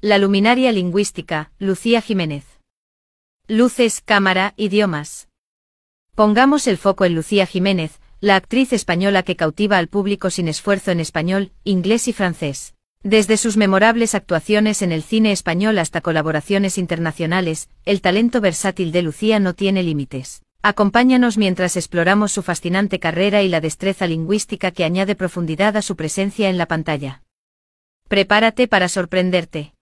La luminaria lingüística, Lucía Jiménez. Luces, cámara, idiomas. Pongamos el foco en Lucía Jiménez, la actriz española que cautiva al público sin esfuerzo en español, inglés y francés. Desde sus memorables actuaciones en el cine español hasta colaboraciones internacionales, el talento versátil de Lucía no tiene límites. Acompáñanos mientras exploramos su fascinante carrera y la destreza lingüística que añade profundidad a su presencia en la pantalla. Prepárate para sorprenderte.